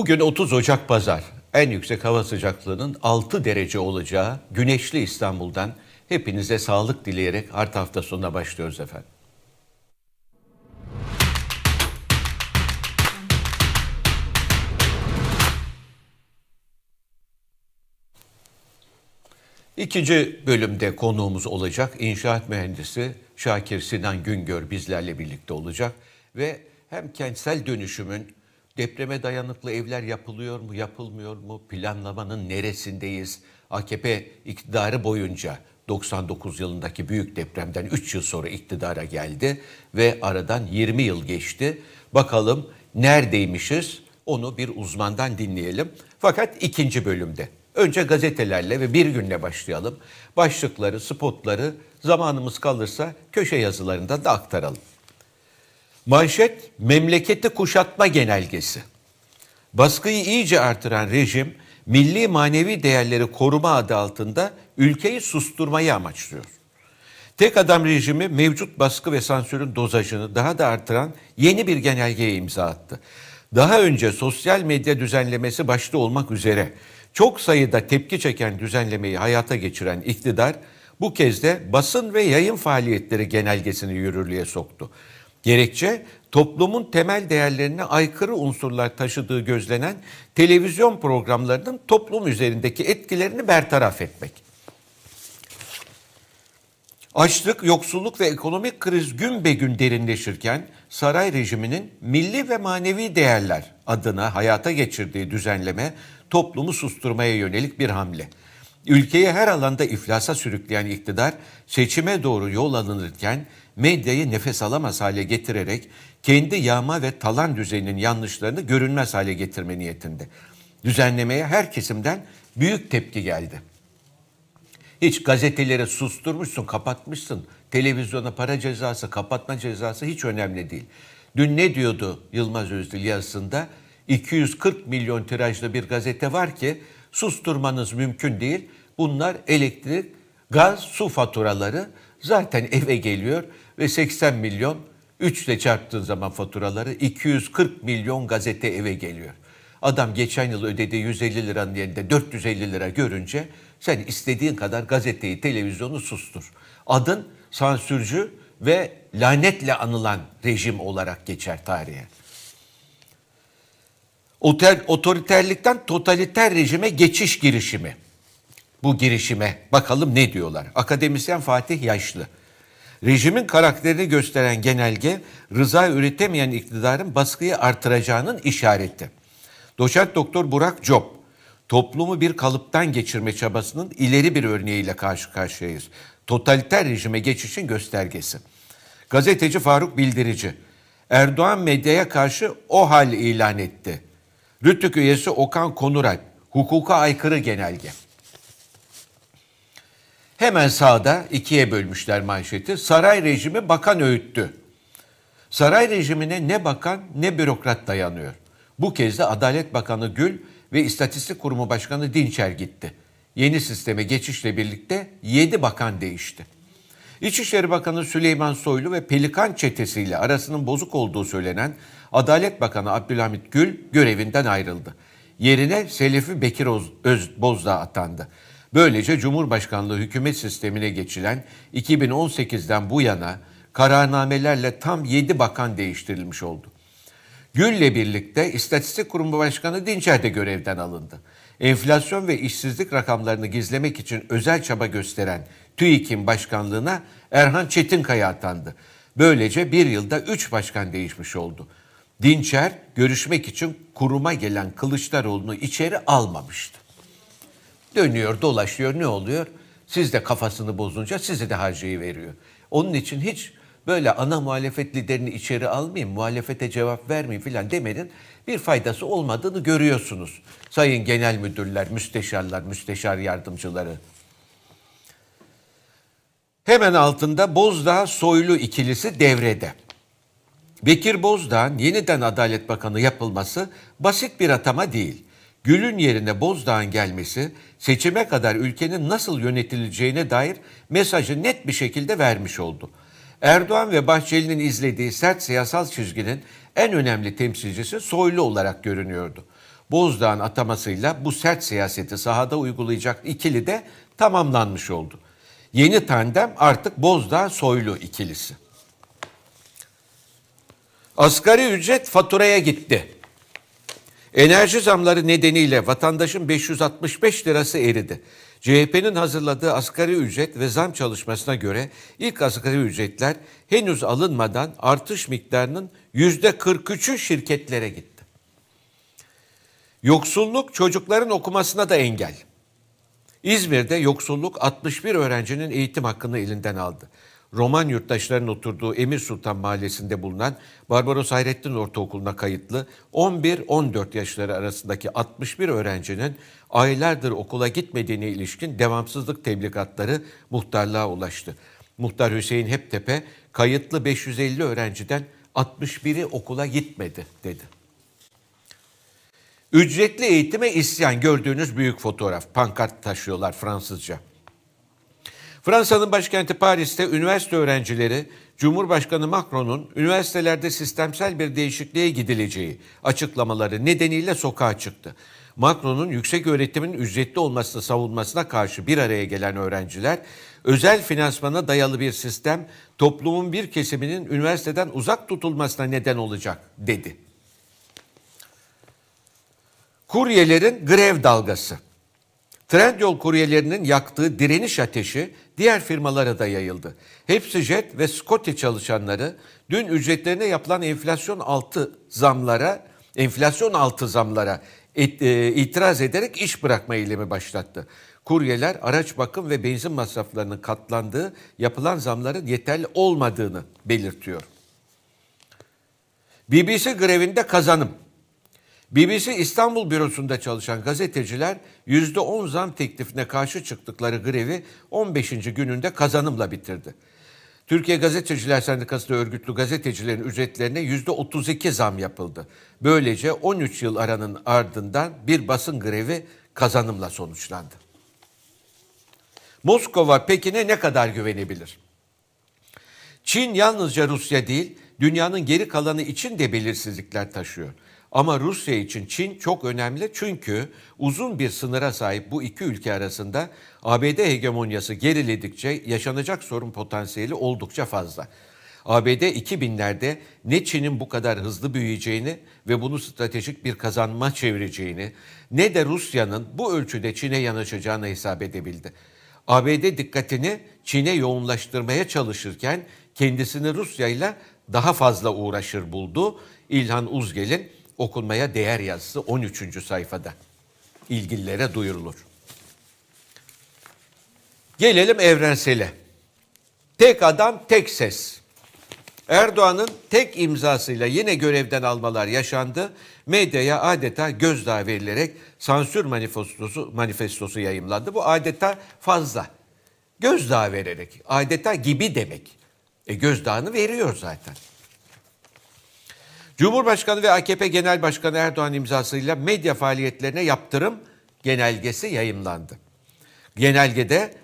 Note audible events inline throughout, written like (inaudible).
Bugün 30 Ocak Pazar. En yüksek hava sıcaklığının 6 derece olacağı güneşli İstanbul'dan hepinize sağlık dileyerek Art hafta sonuna başlıyoruz efendim. İkinci bölümde konuğumuz olacak inşaat mühendisi Şakir Sinan Güngör bizlerle birlikte olacak ve hem kentsel dönüşümün Depreme dayanıklı evler yapılıyor mu, yapılmıyor mu? Planlamanın neresindeyiz? AKP iktidarı boyunca 99 yılındaki büyük depremden 3 yıl sonra iktidara geldi ve aradan 20 yıl geçti. Bakalım neredeymişiz? Onu bir uzmandan dinleyelim. Fakat ikinci bölümde. Önce gazetelerle ve bir günle başlayalım. Başlıkları, spotları zamanımız kalırsa köşe yazılarında da aktaralım. Manşet memleketi kuşatma genelgesi. Baskıyı iyice artıran rejim milli manevi değerleri koruma adı altında ülkeyi susturmayı amaçlıyor. Tek adam rejimi mevcut baskı ve sansürün dozajını daha da artıran yeni bir genelgeye imza attı. Daha önce sosyal medya düzenlemesi başta olmak üzere çok sayıda tepki çeken düzenlemeyi hayata geçiren iktidar bu kez de basın ve yayın faaliyetleri genelgesini yürürlüğe soktu. Gerekçe toplumun temel değerlerine aykırı unsurlar taşıdığı gözlenen televizyon programlarının toplum üzerindeki etkilerini bertaraf etmek. Açlık, yoksulluk ve ekonomik kriz gün be gün derinleşirken saray rejiminin milli ve manevi değerler adına hayata geçirdiği düzenleme toplumu susturmaya yönelik bir hamle. Ülkeyi her alanda iflasa sürükleyen iktidar seçime doğru yol alınırken medyayı nefes alamaz hale getirerek kendi yağma ve talan düzeninin yanlışlarını görünmez hale getirme niyetinde. Düzenlemeye her kesimden büyük tepki geldi. Hiç gazetelere susturmuşsun, kapatmışsın. Televizyona para cezası, kapatma cezası hiç önemli değil. Dün ne diyordu Yılmaz Özdil yazısında? 240 milyon tirajlı bir gazete var ki susturmanız mümkün değil. Bunlar elektrik, gaz, su faturaları zaten eve geliyor ve 80 milyon 3 ile çarptığın zaman faturaları 240 milyon gazete eve geliyor. Adam geçen yıl ödediği 150 liranın yerinde 450 lira görünce sen istediğin kadar gazeteyi, televizyonu sustur. Adın sansürcü ve lanetle anılan rejim olarak geçer tarihe. Otel, otoriterlikten totaliter rejime geçiş girişimi. Bu girişime bakalım ne diyorlar. Akademisyen Fatih Yaşlı Rejimin karakterini gösteren genelge rıza üretemeyen iktidarın baskıyı artıracağının işareti. Doçent Doktor Burak Job, toplumu bir kalıptan geçirme çabasının ileri bir örneğiyle karşı karşıyayız. Totaliter rejime geçişin göstergesi. Gazeteci Faruk Bildirici, Erdoğan medyaya karşı o hal ilan etti. Rütük üyesi Okan Konuray, hukuka aykırı genelge. Hemen sağda ikiye bölmüşler manşeti. Saray rejimi bakan öğüttü. Saray rejimine ne bakan ne bürokrat dayanıyor. Bu kez de Adalet Bakanı Gül ve İstatistik Kurumu Başkanı Dinçer gitti. Yeni sisteme geçişle birlikte 7 bakan değişti. İçişleri Bakanı Süleyman Soylu ve Pelikan çetesiyle arasının bozuk olduğu söylenen Adalet Bakanı Abdülhamit Gül görevinden ayrıldı. Yerine Selefi Bekir Öz Bozdağ atandı. Böylece Cumhurbaşkanlığı hükümet sistemine geçilen 2018'den bu yana kararnamelerle tam 7 bakan değiştirilmiş oldu. Gül'le birlikte İstatistik Kurumu Başkanı Dinçer de görevden alındı. Enflasyon ve işsizlik rakamlarını gizlemek için özel çaba gösteren TÜİK'in başkanlığına Erhan Çetinkaya atandı. Böylece bir yılda 3 başkan değişmiş oldu. Dinçer görüşmek için kuruma gelen Kılıçdaroğlu'nu içeri almamıştı. Dönüyor, dolaşıyor. Ne oluyor? Siz de kafasını bozunca size de harcayı veriyor. Onun için hiç böyle ana muhalefet liderini içeri almayayım, muhalefete cevap vermeyeyim filan demenin bir faydası olmadığını görüyorsunuz. Sayın genel müdürler, müsteşarlar, müsteşar yardımcıları. Hemen altında Bozdağ Soylu ikilisi devrede. Bekir Bozdağ'ın yeniden Adalet Bakanı yapılması basit bir atama değil. Gül'ün yerine Bozdağ'ın gelmesi seçime kadar ülkenin nasıl yönetileceğine dair mesajı net bir şekilde vermiş oldu. Erdoğan ve Bahçeli'nin izlediği sert siyasal çizginin en önemli temsilcisi Soylu olarak görünüyordu. Bozdağ'ın atamasıyla bu sert siyaseti sahada uygulayacak ikili de tamamlanmış oldu. Yeni tandem artık Bozdağ-Soylu ikilisi. Asgari ücret faturaya gitti. Enerji zamları nedeniyle vatandaşın 565 lirası eridi. CHP'nin hazırladığı asgari ücret ve zam çalışmasına göre ilk asgari ücretler henüz alınmadan artış miktarının %43'ü şirketlere gitti. Yoksulluk çocukların okumasına da engel. İzmir'de yoksulluk 61 öğrencinin eğitim hakkını elinden aldı. Roman yurttaşlarının oturduğu Emir Sultan Mahallesi'nde bulunan Barbaros Hayrettin Ortaokulu'na kayıtlı 11-14 yaşları arasındaki 61 öğrencinin aylardır okula gitmediğine ilişkin devamsızlık tebligatları muhtarlığa ulaştı. Muhtar Hüseyin Heptepe kayıtlı 550 öğrenciden 61'i okula gitmedi dedi. Ücretli eğitime isyan gördüğünüz büyük fotoğraf. Pankart taşıyorlar Fransızca. Fransa'nın başkenti Paris'te üniversite öğrencileri Cumhurbaşkanı Macron'un üniversitelerde sistemsel bir değişikliğe gidileceği açıklamaları nedeniyle sokağa çıktı. Macron'un yüksek öğretimin ücretli olmasını savunmasına karşı bir araya gelen öğrenciler, özel finansmana dayalı bir sistem toplumun bir kesiminin üniversiteden uzak tutulmasına neden olacak dedi. Kuryelerin grev dalgası. Trendyol kuryelerinin yaktığı direniş ateşi diğer firmalara da yayıldı. Hepsi Jet ve Scotty çalışanları dün ücretlerine yapılan enflasyon altı zamlara, enflasyon altı zamlara et, e, itiraz ederek iş bırakma eylemi başlattı. Kuryeler araç bakım ve benzin masraflarının katlandığı yapılan zamların yeterli olmadığını belirtiyor. BBC grevinde kazanım BBC İstanbul bürosunda çalışan gazeteciler %10 zam teklifine karşı çıktıkları grevi 15. gününde kazanımla bitirdi. Türkiye Gazeteciler Sendikası'nda örgütlü gazetecilerin ücretlerine %32 zam yapıldı. Böylece 13 yıl aranın ardından bir basın grevi kazanımla sonuçlandı. Moskova Pekin'e ne kadar güvenebilir? Çin yalnızca Rusya değil, dünyanın geri kalanı için de belirsizlikler taşıyor. Ama Rusya için Çin çok önemli çünkü uzun bir sınıra sahip bu iki ülke arasında ABD hegemonyası geriledikçe yaşanacak sorun potansiyeli oldukça fazla. ABD 2000'lerde ne Çin'in bu kadar hızlı büyüyeceğini ve bunu stratejik bir kazanma çevireceğini ne de Rusya'nın bu ölçüde Çin'e yanaşacağını hesap edebildi. ABD dikkatini Çin'e yoğunlaştırmaya çalışırken kendisini Rusya ile daha fazla uğraşır buldu. İlhan Uzgel'in okunmaya değer yazısı 13. sayfada ilgililere duyurulur. Gelelim evrensele. Tek adam tek ses. Erdoğan'ın tek imzasıyla yine görevden almalar yaşandı. Medyaya adeta gözdağı verilerek sansür manifestosu, manifestosu yayımlandı. Bu adeta fazla. Gözdağı vererek, adeta gibi demek. E gözdağını veriyor zaten. Cumhurbaşkanı ve AKP Genel Başkanı Erdoğan imzasıyla medya faaliyetlerine yaptırım genelgesi yayımlandı. Genelgede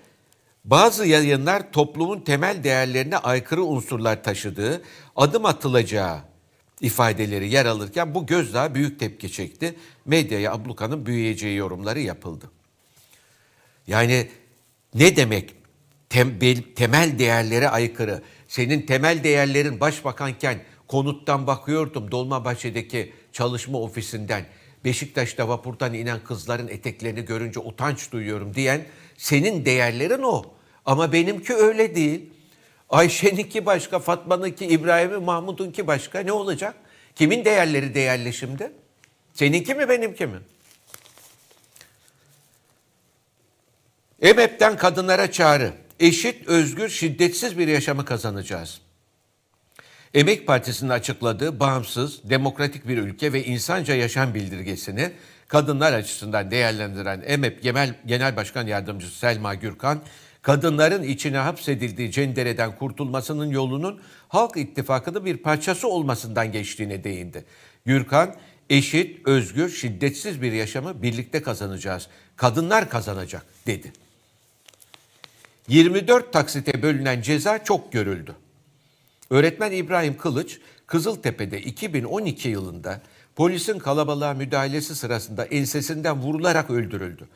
bazı yayınlar toplumun temel değerlerine aykırı unsurlar taşıdığı, adım atılacağı ifadeleri yer alırken bu göz büyük tepki çekti. Medyaya ablukanın büyüyeceği yorumları yapıldı. Yani ne demek tem, temel değerlere aykırı? Senin temel değerlerin başbakanken Konuttan bakıyordum Dolmabahçe'deki çalışma ofisinden. Beşiktaş'ta vapurdan inen kızların eteklerini görünce utanç duyuyorum diyen senin değerlerin o. Ama benimki öyle değil. Ayşe'ninki başka, Fatma'nınki, İbrahim'in, Mahmut'unki başka. Ne olacak? Kimin değerleri değerleşimde? Seninki mi benimki mi? EMEP'ten kadınlara çağrı. Eşit, özgür, şiddetsiz bir yaşamı kazanacağız. Emek Partisi'nin açıkladığı bağımsız, demokratik bir ülke ve insanca yaşam bildirgesini kadınlar açısından değerlendiren EMEP Genel, Başkan Yardımcısı Selma Gürkan, kadınların içine hapsedildiği cendereden kurtulmasının yolunun Halk İttifakı'nın bir parçası olmasından geçtiğine değindi. Gürkan, eşit, özgür, şiddetsiz bir yaşamı birlikte kazanacağız. Kadınlar kazanacak dedi. 24 taksite bölünen ceza çok görüldü. Öğretmen İbrahim Kılıç, Kızıltepe'de 2012 yılında polisin kalabalığa müdahalesi sırasında ensesinden vurularak öldürüldü.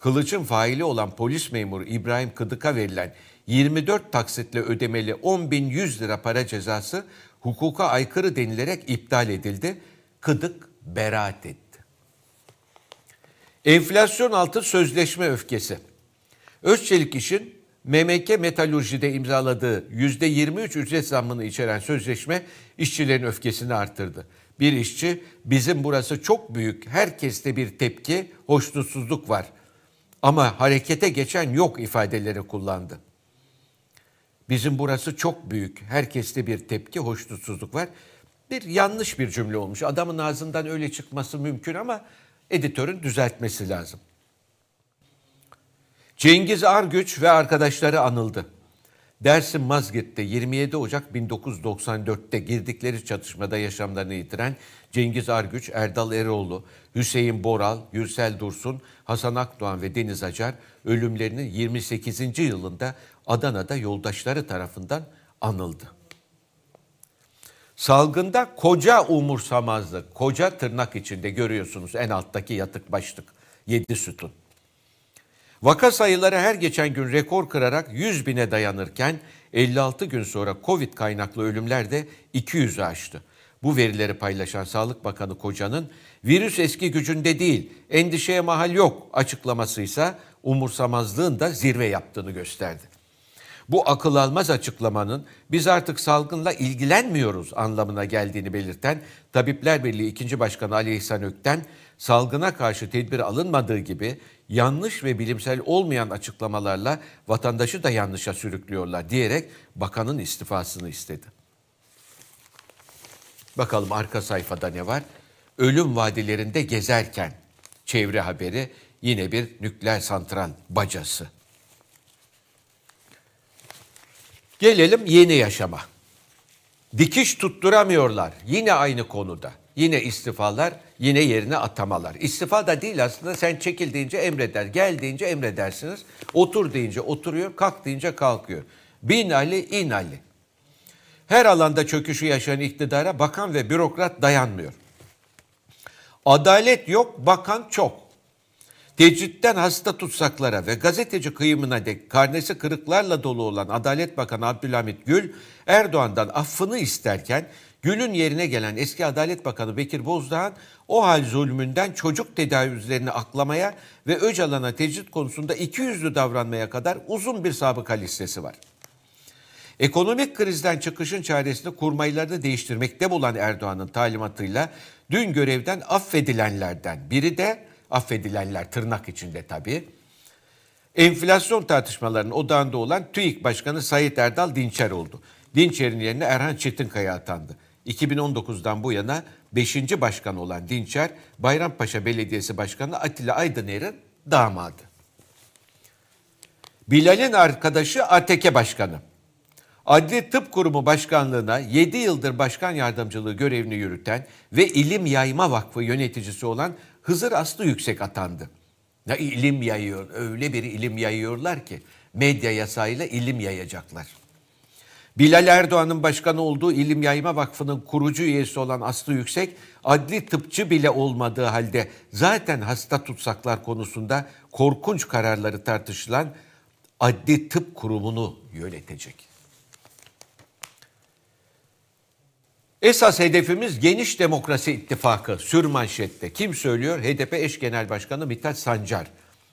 Kılıç'ın faili olan polis memuru İbrahim Kıdık'a verilen 24 taksitle ödemeli 10.100 lira para cezası hukuka aykırı denilerek iptal edildi. Kıdık beraat etti. Enflasyon altı sözleşme öfkesi. Özçelik İş'in MMK Metalurji'de imzaladığı %23 ücret zammını içeren sözleşme işçilerin öfkesini arttırdı. Bir işçi bizim burası çok büyük herkeste bir tepki, hoşnutsuzluk var ama harekete geçen yok ifadeleri kullandı. Bizim burası çok büyük herkeste bir tepki, hoşnutsuzluk var. Bir yanlış bir cümle olmuş. Adamın ağzından öyle çıkması mümkün ama editörün düzeltmesi lazım. Cengiz Argüç ve arkadaşları anıldı. Dersim Mazgirt'te 27 Ocak 1994'te girdikleri çatışmada yaşamlarını yitiren Cengiz Argüç, Erdal Eroğlu, Hüseyin Boral, Gürsel Dursun, Hasan Akdoğan ve Deniz Acar ölümlerinin 28. yılında Adana'da yoldaşları tarafından anıldı. Salgında koca umursamazlık, koca tırnak içinde görüyorsunuz en alttaki yatık başlık, yedi sütun. Vaka sayıları her geçen gün rekor kırarak 100 bine dayanırken 56 gün sonra Covid kaynaklı ölümler de 200'ü aştı. Bu verileri paylaşan Sağlık Bakanı Koca'nın virüs eski gücünde değil, endişeye mahal yok açıklaması ise umursamazlığın da zirve yaptığını gösterdi. Bu akıl almaz açıklamanın biz artık salgınla ilgilenmiyoruz anlamına geldiğini belirten Tabipler Birliği 2. Başkanı Ali İhsan Ökten salgına karşı tedbir alınmadığı gibi yanlış ve bilimsel olmayan açıklamalarla vatandaşı da yanlışa sürüklüyorlar diyerek bakanın istifasını istedi. Bakalım arka sayfada ne var? Ölüm vadilerinde gezerken çevre haberi yine bir nükleer santral bacası. Gelelim yeni yaşama. Dikiş tutturamıyorlar yine aynı konuda. Yine istifalar, yine yerine atamalar. İstifa da değil aslında sen çekil deyince emreder, gel deyince emredersiniz. Otur deyince oturuyor, kalk deyince kalkıyor. Binali, inali. Her alanda çöküşü yaşayan iktidara bakan ve bürokrat dayanmıyor. Adalet yok, bakan çok. Tecritten hasta tutsaklara ve gazeteci kıyımına dek karnesi kırıklarla dolu olan Adalet Bakanı Abdülhamit Gül, Erdoğan'dan affını isterken Gül'ün yerine gelen eski Adalet Bakanı Bekir Bozdağ'ın o hal zulmünden çocuk tedavüzlerini aklamaya ve Öcalan'a tecrit konusunda iki yüzlü davranmaya kadar uzun bir sabıka listesi var. Ekonomik krizden çıkışın çaresini kurmaylarını değiştirmekte bulan Erdoğan'ın talimatıyla dün görevden affedilenlerden biri de affedilenler tırnak içinde tabii. Enflasyon tartışmalarının odağında olan TÜİK Başkanı Sayit Erdal Dinçer oldu. Dinçer'in yerine Erhan Çetinkaya atandı. 2019'dan bu yana 5. başkan olan Dinçer, Bayrampaşa Belediyesi Başkanı Atilla Aydıner'in damadı. Bilal'in arkadaşı ATK Başkanı. Adli Tıp Kurumu Başkanlığı'na 7 yıldır başkan yardımcılığı görevini yürüten ve İlim Yayma Vakfı yöneticisi olan Hızır Aslı Yüksek atandı. Ya ilim yayıyor, öyle bir ilim yayıyorlar ki medya yasayla ilim yayacaklar. Bilal Erdoğan'ın başkanı olduğu İlim Yayma Vakfı'nın kurucu üyesi olan Aslı Yüksek, adli tıpçı bile olmadığı halde zaten hasta tutsaklar konusunda korkunç kararları tartışılan Adli Tıp Kurumu'nu yönetecek. Esas hedefimiz geniş demokrasi ittifakı sürmanşette. Kim söylüyor? HDP eş genel başkanı Mithat Sancar.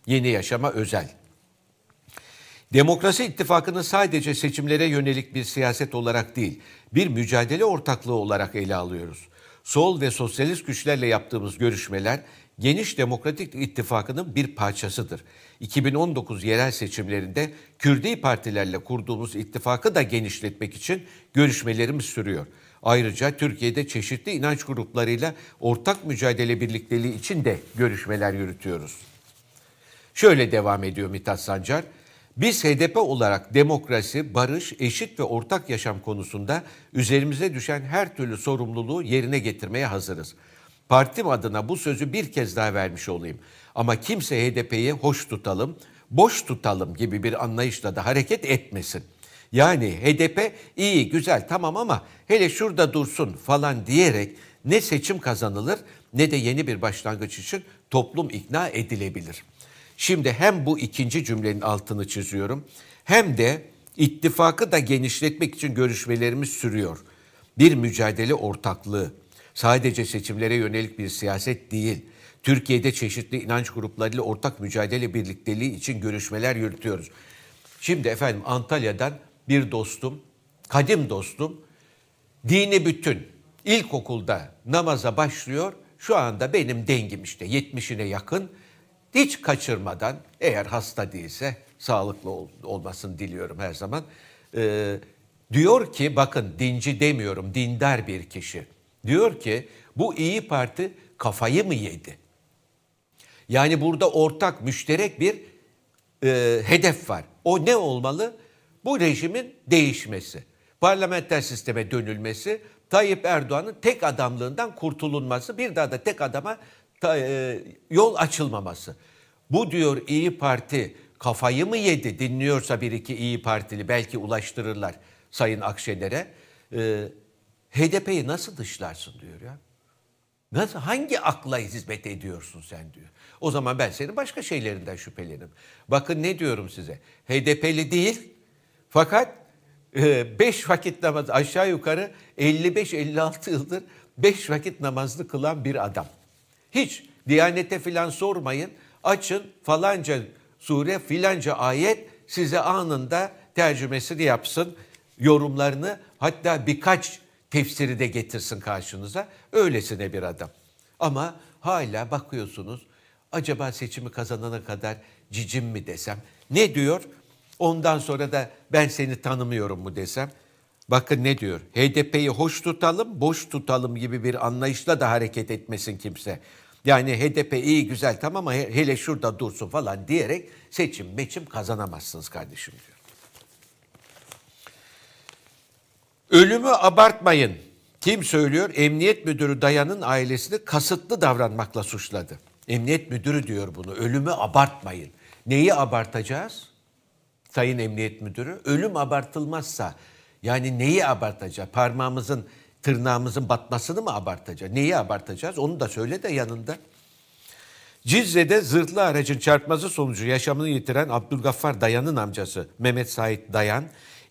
Yeni yaşama özel. Demokrasi ittifakının sadece seçimlere yönelik bir siyaset olarak değil, bir mücadele ortaklığı olarak ele alıyoruz. Sol ve sosyalist güçlerle yaptığımız görüşmeler geniş demokratik ittifakının bir parçasıdır. 2019 yerel seçimlerinde Kürdi partilerle kurduğumuz ittifakı da genişletmek için görüşmelerimiz sürüyor.'' Ayrıca Türkiye'de çeşitli inanç gruplarıyla ortak mücadele birlikteliği için de görüşmeler yürütüyoruz. Şöyle devam ediyor Mithat Sancar. Biz HDP olarak demokrasi, barış, eşit ve ortak yaşam konusunda üzerimize düşen her türlü sorumluluğu yerine getirmeye hazırız. Partim adına bu sözü bir kez daha vermiş olayım. Ama kimse HDP'yi hoş tutalım, boş tutalım gibi bir anlayışla da hareket etmesin. Yani HDP iyi güzel tamam ama hele şurada dursun falan diyerek ne seçim kazanılır ne de yeni bir başlangıç için toplum ikna edilebilir. Şimdi hem bu ikinci cümlenin altını çiziyorum hem de ittifakı da genişletmek için görüşmelerimiz sürüyor. Bir mücadele ortaklığı sadece seçimlere yönelik bir siyaset değil. Türkiye'de çeşitli inanç gruplarıyla ortak mücadele birlikteliği için görüşmeler yürütüyoruz. Şimdi efendim Antalya'dan bir dostum, kadim dostum dini bütün ilkokulda namaza başlıyor. Şu anda benim dengim işte 70'ine yakın. Hiç kaçırmadan eğer hasta değilse sağlıklı ol, olmasını diliyorum her zaman. Ee, diyor ki bakın dinci demiyorum dindar bir kişi. Diyor ki bu iyi Parti kafayı mı yedi? Yani burada ortak müşterek bir e, hedef var. O ne olmalı? bu rejimin değişmesi, parlamenter sisteme dönülmesi, Tayyip Erdoğan'ın tek adamlığından kurtulunması, bir daha da tek adama e, yol açılmaması. Bu diyor İyi Parti kafayı mı yedi dinliyorsa bir iki İyi Partili belki ulaştırırlar Sayın Akşener'e. E, HDP'yi nasıl dışlarsın diyor ya. Nasıl, hangi akla hizmet ediyorsun sen diyor. O zaman ben senin başka şeylerinden şüphelenirim. Bakın ne diyorum size. HDP'li değil, fakat 5 e, vakit namaz aşağı yukarı 55-56 yıldır 5 vakit namazlı kılan bir adam. Hiç Diyanete filan sormayın. Açın falanca sure filanca ayet size anında tercümesini yapsın. Yorumlarını hatta birkaç tefsiri de getirsin karşınıza. Öylesine bir adam. Ama hala bakıyorsunuz acaba seçimi kazanana kadar cicim mi desem? Ne diyor? Ondan sonra da ben seni tanımıyorum mu desem. Bakın ne diyor? HDP'yi hoş tutalım, boş tutalım gibi bir anlayışla da hareket etmesin kimse. Yani HDP iyi güzel tamam ama hele şurada dursun falan diyerek seçim meçim kazanamazsınız kardeşim diyor. Ölümü abartmayın. Kim söylüyor? Emniyet müdürü Dayan'ın ailesini kasıtlı davranmakla suçladı. Emniyet müdürü diyor bunu. Ölümü abartmayın. Neyi abartacağız? Sayın Emniyet Müdürü. Ölüm abartılmazsa yani neyi abartacak? Parmağımızın, tırnağımızın batmasını mı abartacak? Neyi abartacağız? Onu da söyle de yanında. Cizre'de zırhlı aracın çarpması sonucu yaşamını yitiren Abdülgaffar Dayan'ın amcası Mehmet Sa'id Dayan,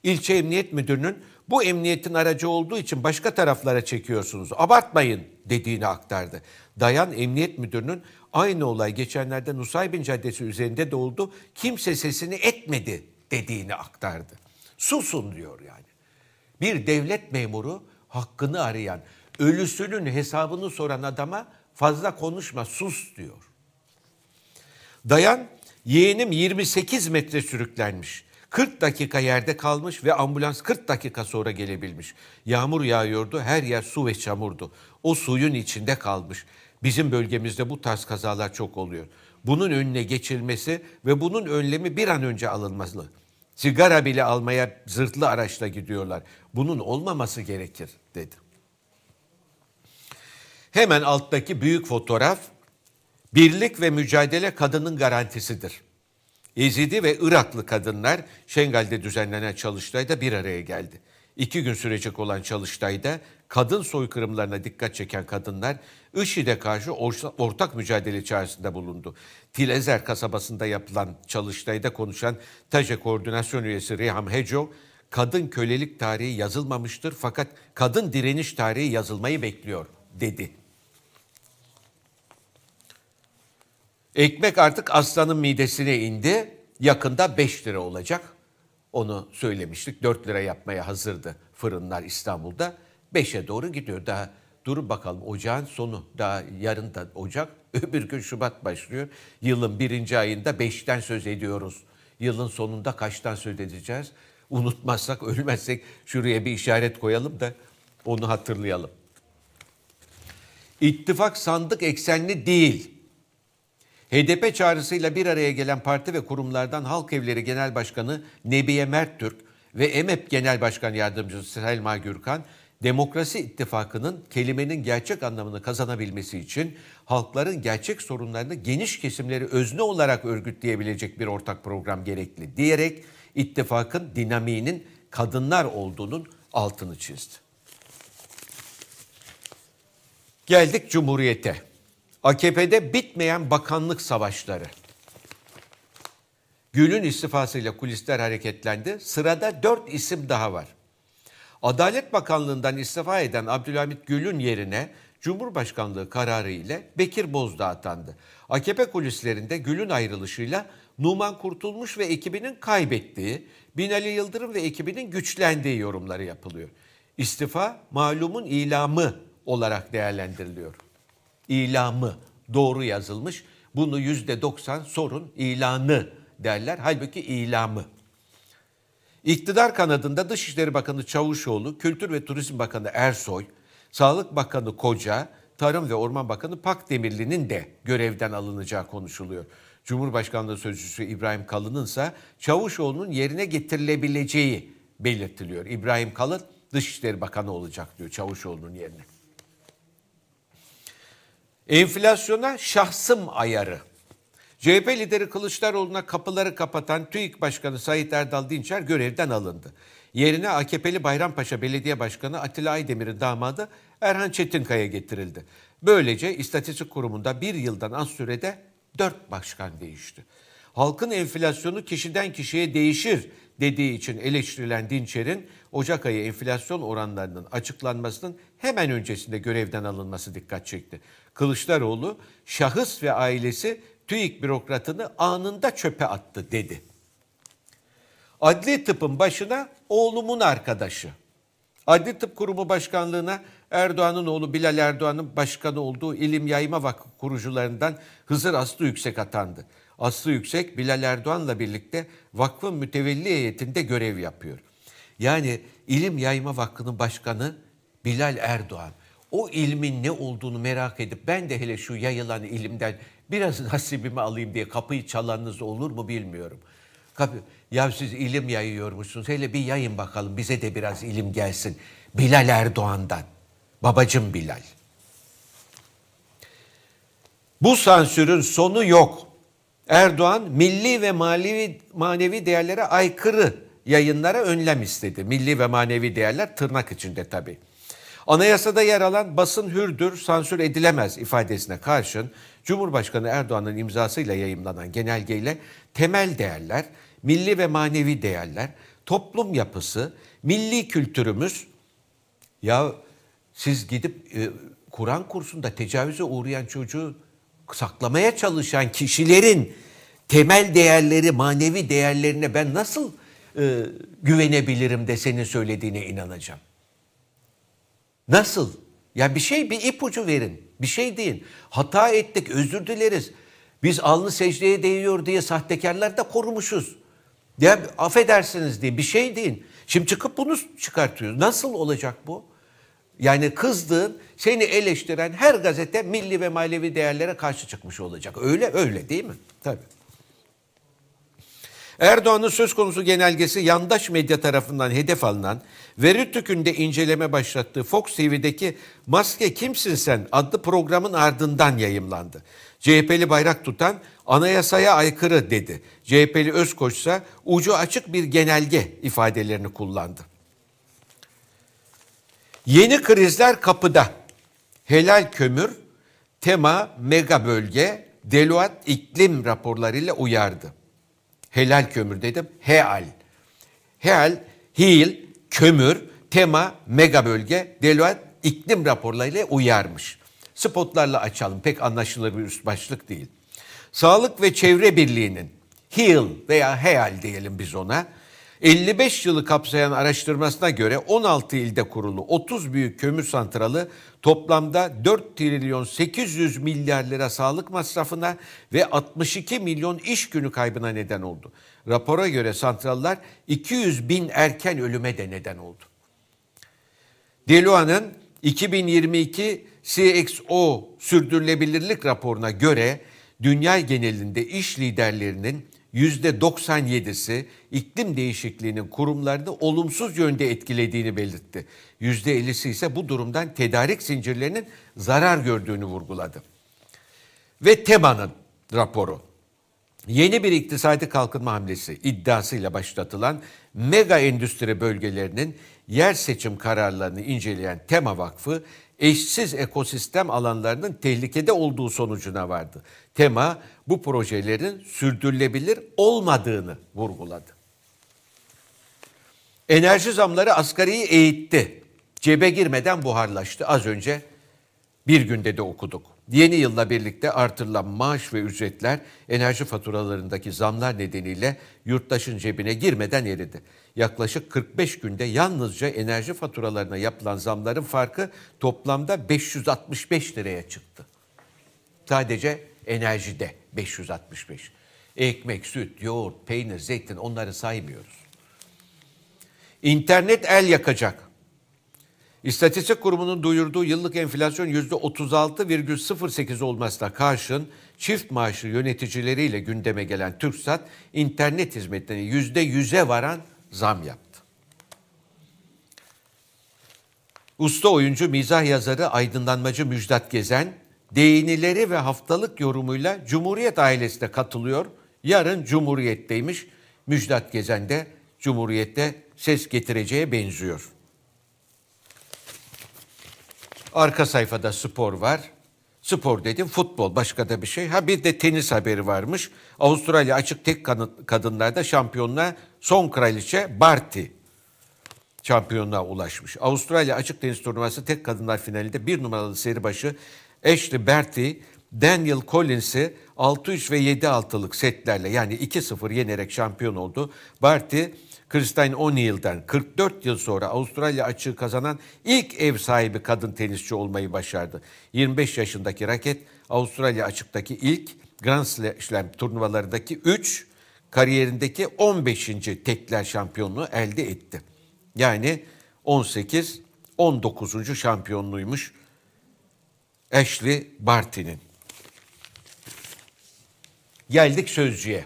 ilçe emniyet müdürünün bu emniyetin aracı olduğu için başka taraflara çekiyorsunuz, abartmayın dediğini aktardı. Dayan emniyet müdürünün aynı olay geçenlerde Nusaybin Caddesi üzerinde de oldu, kimse sesini etmedi dediğini aktardı. Susun diyor yani. Bir devlet memuru hakkını arayan, ölüsünün hesabını soran adama fazla konuşma sus diyor. Dayan yeğenim 28 metre sürüklenmiş. 40 dakika yerde kalmış ve ambulans 40 dakika sonra gelebilmiş. Yağmur yağıyordu, her yer su ve çamurdu. O suyun içinde kalmış. Bizim bölgemizde bu tarz kazalar çok oluyor. Bunun önüne geçilmesi ve bunun önlemi bir an önce alınmalı. Sigara bile almaya zırtlı araçla gidiyorlar. Bunun olmaması gerekir dedi. Hemen alttaki büyük fotoğraf birlik ve mücadele kadının garantisidir. Yezidi ve Iraklı kadınlar Şengal'de düzenlenen çalıştayda bir araya geldi. İki gün sürecek olan çalıştayda kadın soykırımlarına dikkat çeken kadınlar IŞİD'e karşı ortak mücadele içerisinde bulundu. Tilezer kasabasında yapılan çalıştayda konuşan TAJE koordinasyon üyesi Riham Heco, kadın kölelik tarihi yazılmamıştır fakat kadın direniş tarihi yazılmayı bekliyor dedi. Ekmek artık aslanın midesine indi. Yakında 5 lira olacak. Onu söylemiştik. 4 lira yapmaya hazırdı fırınlar İstanbul'da. 5'e doğru gidiyor. Daha Dur bakalım ocağın sonu daha yarın da ocak (laughs) öbür gün Şubat başlıyor. Yılın birinci ayında beşten söz ediyoruz. Yılın sonunda kaçtan söz edeceğiz? Unutmazsak ölmezsek şuraya bir işaret koyalım da onu hatırlayalım. İttifak sandık eksenli değil. HDP çağrısıyla bir araya gelen parti ve kurumlardan Halk Evleri Genel Başkanı Nebiye Merttürk ve EMEP Genel Başkan Yardımcısı Selma Gürkan Demokrasi ittifakının kelimenin gerçek anlamını kazanabilmesi için halkların gerçek sorunlarını geniş kesimleri özne olarak örgütleyebilecek bir ortak program gerekli diyerek ittifakın dinamiğinin kadınlar olduğunun altını çizdi. Geldik Cumhuriyete. AKP'de bitmeyen bakanlık savaşları. Gül'ün istifasıyla kulisler hareketlendi. Sırada dört isim daha var. Adalet Bakanlığından istifa eden Abdülhamit Gül'ün yerine Cumhurbaşkanlığı kararı ile Bekir Bozdağ atandı. AKP kulislerinde Gül'ün ayrılışıyla Numan Kurtulmuş ve ekibinin kaybettiği, Binali Yıldırım ve ekibinin güçlendiği yorumları yapılıyor. İstifa malumun ilamı olarak değerlendiriliyor. İlamı doğru yazılmış. Bunu %90 sorun ilanı derler. Halbuki ilamı. İktidar kanadında Dışişleri Bakanı Çavuşoğlu, Kültür ve Turizm Bakanı Ersoy, Sağlık Bakanı Koca, Tarım ve Orman Bakanı Pak Demirli'nin de görevden alınacağı konuşuluyor. Cumhurbaşkanlığı Sözcüsü İbrahim Kalın'ın ise Çavuşoğlu'nun yerine getirilebileceği belirtiliyor. İbrahim Kalın Dışişleri Bakanı olacak diyor Çavuşoğlu'nun yerine. Enflasyona şahsım ayarı CHP lideri Kılıçdaroğlu'na kapıları kapatan TÜİK Başkanı Sait Erdal Dinçer görevden alındı. Yerine AKP'li Bayrampaşa Belediye Başkanı Atilla Aydemir'in damadı Erhan Çetinkaya getirildi. Böylece İstatistik Kurumu'nda bir yıldan az sürede dört başkan değişti. Halkın enflasyonu kişiden kişiye değişir dediği için eleştirilen Dinçer'in Ocak ayı enflasyon oranlarının açıklanmasının hemen öncesinde görevden alınması dikkat çekti. Kılıçdaroğlu şahıs ve ailesi TÜİK bürokratını anında çöpe attı dedi. Adli tıpın başına oğlumun arkadaşı. Adli Tıp Kurumu Başkanlığı'na Erdoğan'ın oğlu Bilal Erdoğan'ın başkanı olduğu İlim Yayma Vakfı kurucularından Hızır Aslı Yüksek atandı. Aslı Yüksek Bilal Erdoğan'la birlikte vakfın mütevelli heyetinde görev yapıyor. Yani İlim Yayma Vakfı'nın başkanı Bilal Erdoğan. O ilmin ne olduğunu merak edip ben de hele şu yayılan ilimden biraz nasibimi alayım diye kapıyı çalanınız olur mu bilmiyorum. Kapı, ya siz ilim yayıyormuşsunuz. Hele bir yayın bakalım bize de biraz ilim gelsin. Bilal Erdoğan'dan. Babacım Bilal. Bu sansürün sonu yok. Erdoğan milli ve manevi, manevi değerlere aykırı yayınlara önlem istedi. Milli ve manevi değerler tırnak içinde tabii. Anayasada yer alan basın hürdür, sansür edilemez ifadesine karşın Cumhurbaşkanı Erdoğan'ın imzasıyla yayımlanan genelgeyle temel değerler, milli ve manevi değerler, toplum yapısı, milli kültürümüz ya siz gidip e, Kur'an kursunda tecavüze uğrayan çocuğu saklamaya çalışan kişilerin temel değerleri, manevi değerlerine ben nasıl e, güvenebilirim de senin söylediğine inanacağım. Nasıl? Ya bir şey bir ipucu verin. Bir şey değil. Hata ettik, özür dileriz. Biz alnı secdeye değiyor diye sahtekarlar da korumuşuz. Ya affedersiniz diye bir şey değil. Şimdi çıkıp bunu çıkartıyoruz. Nasıl olacak bu? Yani kızdığın, seni eleştiren her gazete milli ve manevi değerlere karşı çıkmış olacak. Öyle öyle değil mi? Tabii. Erdoğan'ın söz konusu genelgesi yandaş medya tarafından hedef alınan ve de inceleme başlattığı Fox TV'deki Maske Kimsin Sen adlı programın ardından yayımlandı. CHP'li bayrak tutan anayasaya aykırı dedi. CHP'li Özkoç ise ucu açık bir genelge ifadelerini kullandı. Yeni krizler kapıda. Helal kömür, tema, mega bölge, Deloitte iklim raporlarıyla uyardı helal kömür dedim. Heal. Heal, hil, kömür, tema, mega bölge, deluat iklim raporlarıyla uyarmış. Spotlarla açalım. Pek anlaşılır bir üst başlık değil. Sağlık ve Çevre Birliği'nin HEAL veya HEAL diyelim biz ona 55 yılı kapsayan araştırmasına göre 16 ilde kurulu 30 büyük kömür santralı toplamda 4 trilyon 800 milyar lira sağlık masrafına ve 62 milyon iş günü kaybına neden oldu. Rapora göre santrallar 200 bin erken ölüme de neden oldu. Dilua'nın 2022 CXO sürdürülebilirlik raporuna göre dünya genelinde iş liderlerinin %97'si iklim değişikliğinin kurumlarını olumsuz yönde etkilediğini belirtti. %50'si ise bu durumdan tedarik zincirlerinin zarar gördüğünü vurguladı. Ve TEMA'nın raporu. Yeni bir iktisadi kalkınma hamlesi iddiasıyla başlatılan mega endüstri bölgelerinin yer seçim kararlarını inceleyen Tema Vakfı eşsiz ekosistem alanlarının tehlikede olduğu sonucuna vardı tema bu projelerin sürdürülebilir olmadığını vurguladı. Enerji zamları asgariyi eğitti. Cebe girmeden buharlaştı. Az önce bir günde de okuduk. Yeni yılla birlikte artırılan maaş ve ücretler enerji faturalarındaki zamlar nedeniyle yurttaşın cebine girmeden eridi. Yaklaşık 45 günde yalnızca enerji faturalarına yapılan zamların farkı toplamda 565 liraya çıktı. Sadece enerjide 565. Ekmek, süt, yoğurt, peynir, zeytin onları saymıyoruz. İnternet el yakacak. İstatistik Kurumu'nun duyurduğu yıllık enflasyon %36,08 olmasına karşın çift maaşı yöneticileriyle gündeme gelen TürkSat internet hizmetlerine %100'e varan zam yaptı. Usta oyuncu, mizah yazarı, aydınlanmacı Müjdat Gezen değinileri ve haftalık yorumuyla Cumhuriyet ailesi katılıyor. Yarın Cumhuriyet'teymiş. Müjdat Gezen de Cumhuriyet'te ses getireceğe benziyor. Arka sayfada spor var. Spor dedim futbol başka da bir şey. Ha bir de tenis haberi varmış. Avustralya açık tek kadınlarda şampiyonluğa son kraliçe Barty şampiyonluğa ulaşmış. Avustralya açık tenis turnuvası tek kadınlar finalinde bir numaralı seri başı Ashley Berti, Daniel Collins'i 6-3 ve 7-6'lık setlerle yani 2-0 yenerek şampiyon oldu. Berti, Christine O'Neill'den 44 yıl sonra Avustralya açığı kazanan ilk ev sahibi kadın tenisçi olmayı başardı. 25 yaşındaki raket Avustralya açıktaki ilk Grand Slam turnuvalarındaki 3 kariyerindeki 15. tekler şampiyonluğu elde etti. Yani 18 19. şampiyonluğuymuş Ashley Barty'nin. Geldik sözcüye.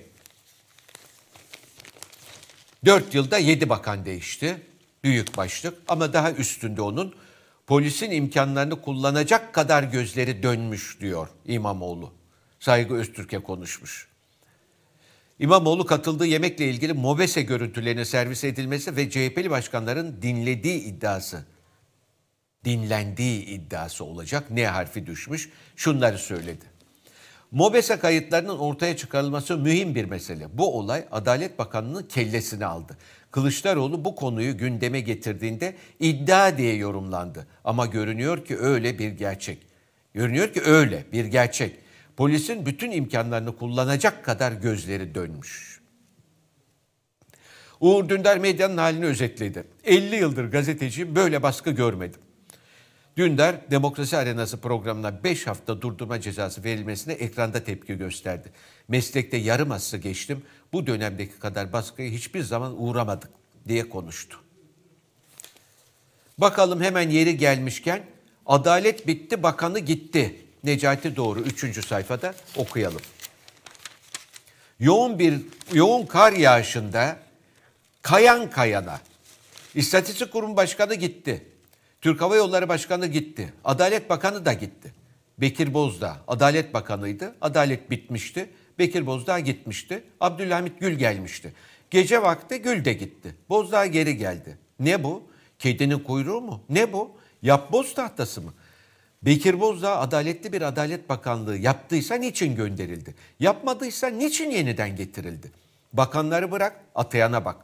Dört yılda yedi bakan değişti. Büyük başlık ama daha üstünde onun polisin imkanlarını kullanacak kadar gözleri dönmüş diyor İmamoğlu. Saygı Öztürk'e konuşmuş. İmamoğlu katıldığı yemekle ilgili mobese görüntülerine servis edilmesi ve CHP'li başkanların dinlediği iddiası dinlendiği iddiası olacak. Ne harfi düşmüş? Şunları söyledi. Mobese kayıtlarının ortaya çıkarılması mühim bir mesele. Bu olay Adalet Bakanı'nın kellesini aldı. Kılıçdaroğlu bu konuyu gündeme getirdiğinde iddia diye yorumlandı. Ama görünüyor ki öyle bir gerçek. Görünüyor ki öyle bir gerçek. Polisin bütün imkanlarını kullanacak kadar gözleri dönmüş. Uğur Dündar medyanın halini özetledi. 50 yıldır gazeteci böyle baskı görmedim. Dündar Demokrasi Arenası programına 5 hafta durdurma cezası verilmesine ekranda tepki gösterdi. Meslekte yarım asrı geçtim. Bu dönemdeki kadar baskıya hiçbir zaman uğramadık diye konuştu. Bakalım hemen yeri gelmişken adalet bitti bakanı gitti. Necati Doğru 3. sayfada okuyalım. Yoğun bir yoğun kar yağışında kayan kayana İstatistik Kurum Başkanı gitti. Türk Hava Yolları Başkanı gitti. Adalet Bakanı da gitti. Bekir Bozdağ Adalet Bakanıydı. Adalet bitmişti. Bekir Bozdağ gitmişti. Abdülhamit Gül gelmişti. Gece vakti Gül de gitti. Bozdağ geri geldi. Ne bu? Kedinin kuyruğu mu? Ne bu? Yapboz tahtası mı? Bekir Bozdağ adaletli bir adalet bakanlığı yaptıysa niçin gönderildi? Yapmadıysa niçin yeniden getirildi? Bakanları bırak, atayana bak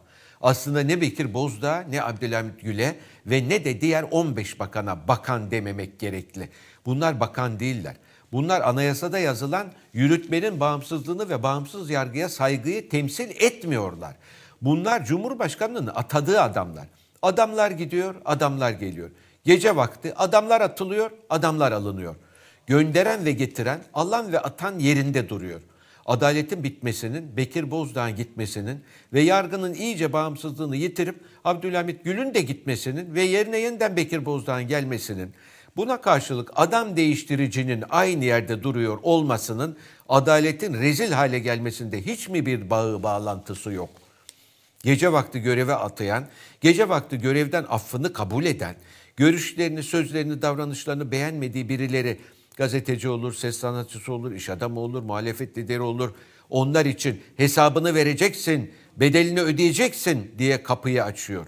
aslında ne Bekir Bozdağ ne Abdülhamit Gül'e ve ne de diğer 15 bakana bakan dememek gerekli. Bunlar bakan değiller. Bunlar anayasada yazılan yürütmenin bağımsızlığını ve bağımsız yargıya saygıyı temsil etmiyorlar. Bunlar Cumhurbaşkanı'nın atadığı adamlar. Adamlar gidiyor, adamlar geliyor. Gece vakti adamlar atılıyor, adamlar alınıyor. Gönderen ve getiren, alan ve atan yerinde duruyor adaletin bitmesinin, Bekir Bozdağ'ın gitmesinin ve yargının iyice bağımsızlığını yitirip Abdülhamit Gül'ün de gitmesinin ve yerine yeniden Bekir Bozdağ'ın gelmesinin, buna karşılık adam değiştiricinin aynı yerde duruyor olmasının adaletin rezil hale gelmesinde hiç mi bir bağı bağlantısı yok? Gece vakti göreve atayan, gece vakti görevden affını kabul eden, görüşlerini, sözlerini, davranışlarını beğenmediği birileri gazeteci olur, ses sanatçısı olur, iş adamı olur, muhalefet lideri olur. Onlar için hesabını vereceksin, bedelini ödeyeceksin diye kapıyı açıyor.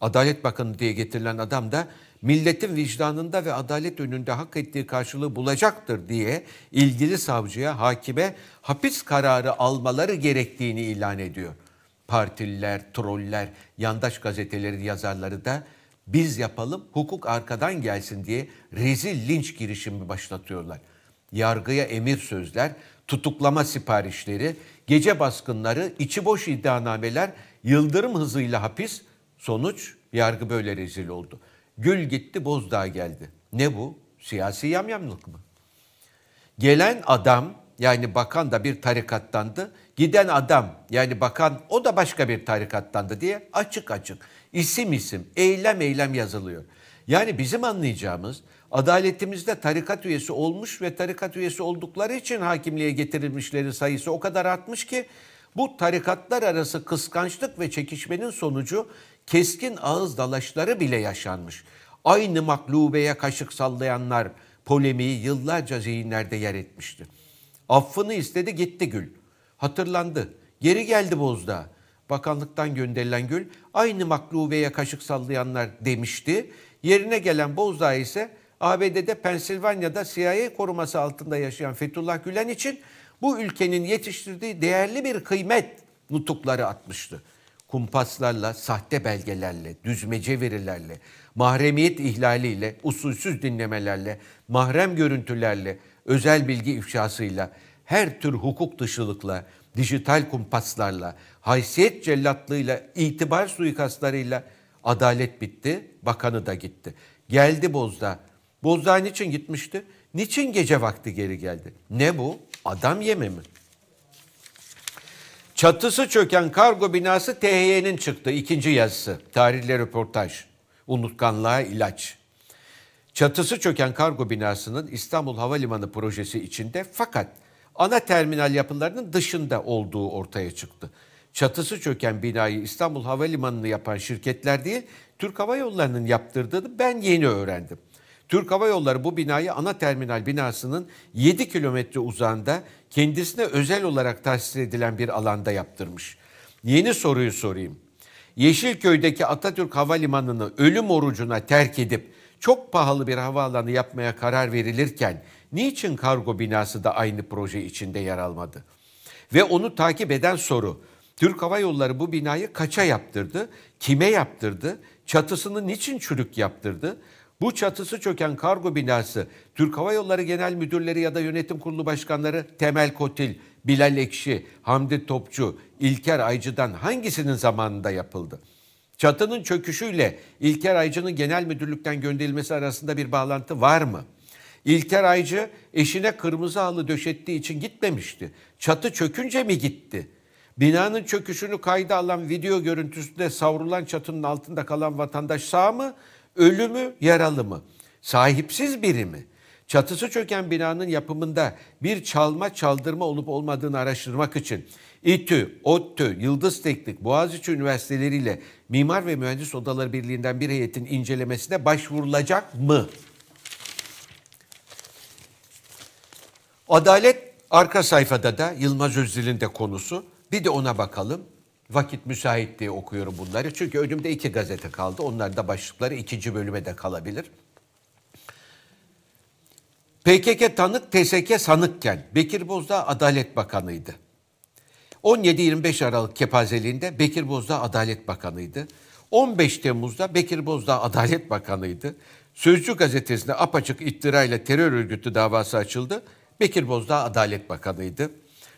Adalet Bakanı diye getirilen adam da milletin vicdanında ve adalet önünde hak ettiği karşılığı bulacaktır diye ilgili savcıya, hakime hapis kararı almaları gerektiğini ilan ediyor. Partililer, troller, yandaş gazetelerin yazarları da biz yapalım hukuk arkadan gelsin diye rezil linç girişimi başlatıyorlar. Yargıya emir sözler, tutuklama siparişleri, gece baskınları, içi boş iddianameler, yıldırım hızıyla hapis. Sonuç yargı böyle rezil oldu. Gül gitti bozdağ geldi. Ne bu? Siyasi yamyamlık mı? Gelen adam yani bakan da bir tarikattandı. Giden adam yani bakan o da başka bir tarikattandı diye açık açık isim isim, eylem eylem yazılıyor. Yani bizim anlayacağımız adaletimizde tarikat üyesi olmuş ve tarikat üyesi oldukları için hakimliğe getirilmişlerin sayısı o kadar artmış ki bu tarikatlar arası kıskançlık ve çekişmenin sonucu keskin ağız dalaşları bile yaşanmış. Aynı maklubeye kaşık sallayanlar polemiği yıllarca zihinlerde yer etmişti. Affını istedi gitti Gül. Hatırlandı. Geri geldi Bozdağ bakanlıktan gönderilen gül aynı maklubeye kaşık sallayanlar demişti. Yerine gelen Bozdağ ise ABD'de Pensilvanya'da CIA koruması altında yaşayan Fethullah Gülen için bu ülkenin yetiştirdiği değerli bir kıymet nutukları atmıştı. Kumpaslarla, sahte belgelerle, düzmece verilerle, mahremiyet ihlaliyle, usulsüz dinlemelerle, mahrem görüntülerle, özel bilgi ifşasıyla, her tür hukuk dışılıkla, dijital kumpaslarla, haysiyet cellatlığıyla, itibar suikastlarıyla adalet bitti, bakanı da gitti. Geldi bozda. Bozda niçin gitmişti? Niçin gece vakti geri geldi? Ne bu? Adam yeme mi? Çatısı çöken kargo binası THY'nin çıktı. ikinci yazısı. Tarihli röportaj. Unutkanlığa ilaç. Çatısı çöken kargo binasının İstanbul Havalimanı projesi içinde fakat ana terminal yapılarının dışında olduğu ortaya çıktı. Çatısı çöken binayı İstanbul Havalimanı'nı yapan şirketler değil, Türk Hava Yolları'nın yaptırdığını ben yeni öğrendim. Türk Hava Yolları bu binayı ana terminal binasının 7 kilometre uzağında kendisine özel olarak tahsis edilen bir alanda yaptırmış. Yeni soruyu sorayım. Yeşilköy'deki Atatürk Havalimanı'nı ölüm orucuna terk edip çok pahalı bir havaalanı yapmaya karar verilirken niçin kargo binası da aynı proje içinde yer almadı? Ve onu takip eden soru, Türk Hava Yolları bu binayı kaça yaptırdı, kime yaptırdı, çatısını niçin çürük yaptırdı? Bu çatısı çöken kargo binası Türk Hava Yolları Genel Müdürleri ya da Yönetim Kurulu Başkanları Temel Kotil, Bilal Ekşi, Hamdi Topçu, İlker Aycı'dan hangisinin zamanında yapıldı? Çatının çöküşüyle İlker Aycı'nın genel müdürlükten gönderilmesi arasında bir bağlantı var mı?'' İlker Aycı eşine kırmızı halı döşettiği için gitmemişti. Çatı çökünce mi gitti? Binanın çöküşünü kayda alan video görüntüsünde savrulan çatının altında kalan vatandaş sağ mı? Ölü mü? Yaralı mı? Sahipsiz biri mi? Çatısı çöken binanın yapımında bir çalma çaldırma olup olmadığını araştırmak için İTÜ, ODTÜ, Yıldız Teknik, Boğaziçi Üniversiteleri ile Mimar ve Mühendis Odaları Birliği'nden bir heyetin incelemesine başvurulacak mı? Adalet arka sayfada da Yılmaz Özdil'in de konusu. Bir de ona bakalım. Vakit müsait diye okuyorum bunları. Çünkü önümde iki gazete kaldı. Onlar da başlıkları ikinci bölüme de kalabilir. PKK tanık, TSK sanıkken Bekir Bozdağ Adalet Bakanı'ydı. 17-25 Aralık kepazeliğinde Bekir Bozdağ Adalet Bakanı'ydı. 15 Temmuz'da Bekir Bozdağ Adalet Bakanı'ydı. Sözcü gazetesinde apaçık iftirayla terör örgütü davası açıldı. Bekir Bozdağ Adalet Bakanı'ydı.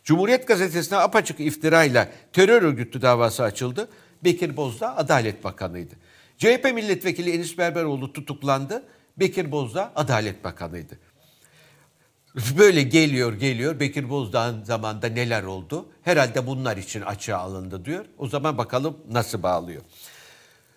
Cumhuriyet Gazetesi'ne apaçık iftirayla terör örgütü davası açıldı. Bekir Bozdağ Adalet Bakanı'ydı. CHP milletvekili Enis Berberoğlu tutuklandı. Bekir Bozdağ Adalet Bakanı'ydı. Böyle geliyor geliyor Bekir Bozdağ'ın zamanında neler oldu? Herhalde bunlar için açığa alındı diyor. O zaman bakalım nasıl bağlıyor.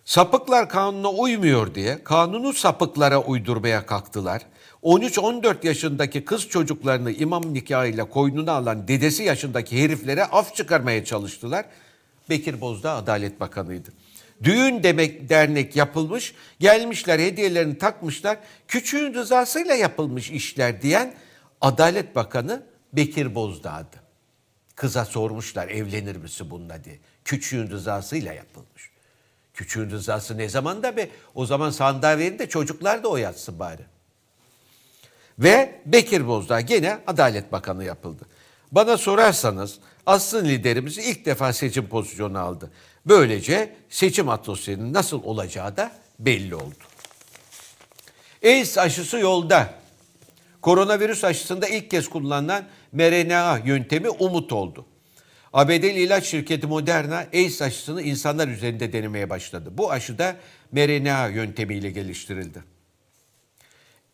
Sapıklar kanuna uymuyor diye kanunu sapıklara uydurmaya kalktılar. 13-14 yaşındaki kız çocuklarını imam nikahıyla koynuna alan dedesi yaşındaki heriflere af çıkarmaya çalıştılar. Bekir Bozdağ Adalet Bakanı'ydı. Düğün demek dernek yapılmış, gelmişler hediyelerini takmışlar, küçüğün rızasıyla yapılmış işler diyen Adalet Bakanı Bekir Bozdağ'dı. Kıza sormuşlar evlenir misin bununla diye. Küçüğün rızasıyla yapılmış. Küçüğün rızası ne zaman da be? O zaman sandığa verin de çocuklar da o yatsın bari. Ve Bekir Bozdağ gene Adalet Bakanı yapıldı. Bana sorarsanız Aslı liderimiz ilk defa seçim pozisyonu aldı. Böylece seçim atmosferinin nasıl olacağı da belli oldu. AIDS aşısı yolda. Koronavirüs aşısında ilk kez kullanılan mRNA yöntemi umut oldu. ABD'li ilaç şirketi Moderna AIDS aşısını insanlar üzerinde denemeye başladı. Bu aşı da mRNA yöntemiyle geliştirildi.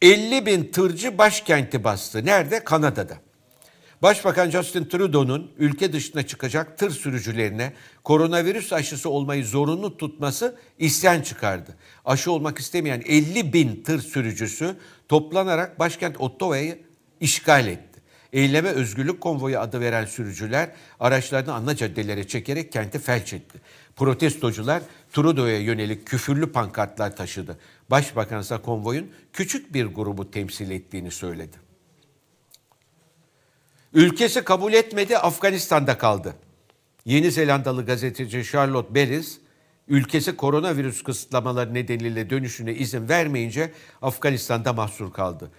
50 bin tırcı başkenti bastı. Nerede? Kanada'da. Başbakan Justin Trudeau'nun ülke dışına çıkacak tır sürücülerine koronavirüs aşısı olmayı zorunlu tutması isyan çıkardı. Aşı olmak istemeyen 50 bin tır sürücüsü toplanarak başkent Ottawa'yı işgal etti. Eyleme Özgürlük Konvoyu adı veren sürücüler araçlarını ana caddelere çekerek kenti felç etti. Protestocular Trudeau'ya yönelik küfürlü pankartlar taşıdı. Başbakan ise konvoyun küçük bir grubu temsil ettiğini söyledi. Ülkesi kabul etmedi, Afganistan'da kaldı. Yeni Zelandalı gazeteci Charlotte Beriz, ülkesi koronavirüs kısıtlamaları nedeniyle dönüşüne izin vermeyince Afganistan'da mahsur kaldı.